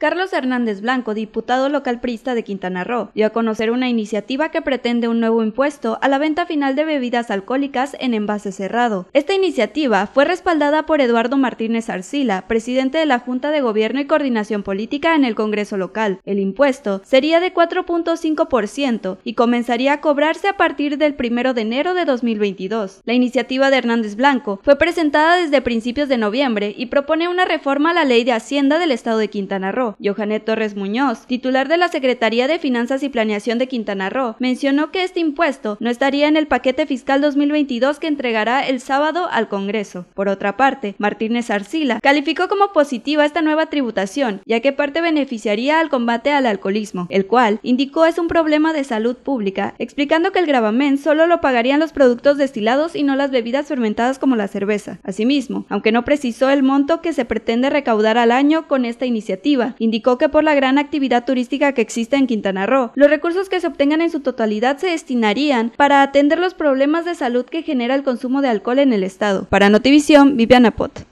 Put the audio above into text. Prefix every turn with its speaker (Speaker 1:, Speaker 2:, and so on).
Speaker 1: Carlos Hernández Blanco, diputado local prista de Quintana Roo, dio a conocer una iniciativa que pretende un nuevo impuesto a la venta final de bebidas alcohólicas en envase cerrado. Esta iniciativa fue respaldada por Eduardo Martínez Arcila, presidente de la Junta de Gobierno y Coordinación Política en el Congreso local. El impuesto sería de 4.5% y comenzaría a cobrarse a partir del 1 de enero de 2022. La iniciativa de Hernández Blanco fue presentada desde principios de noviembre y propone una reforma a la Ley de Hacienda del Estado de Quintana Roo Torres Muñoz, titular de la Secretaría de Finanzas y Planeación de Quintana Roo, mencionó que este impuesto no estaría en el paquete fiscal 2022 que entregará el sábado al Congreso. Por otra parte, Martínez Arcila calificó como positiva esta nueva tributación, ya que parte beneficiaría al combate al alcoholismo, el cual indicó es un problema de salud pública, explicando que el gravamen solo lo pagarían los productos destilados y no las bebidas fermentadas como la cerveza. Asimismo, aunque no precisó el monto que se pretende recaudar al año con esta iniciativa, indicó que por la gran actividad turística que existe en Quintana Roo, los recursos que se obtengan en su totalidad se destinarían para atender los problemas de salud que genera el consumo de alcohol en el estado. Para Notivisión, Viviana Pot.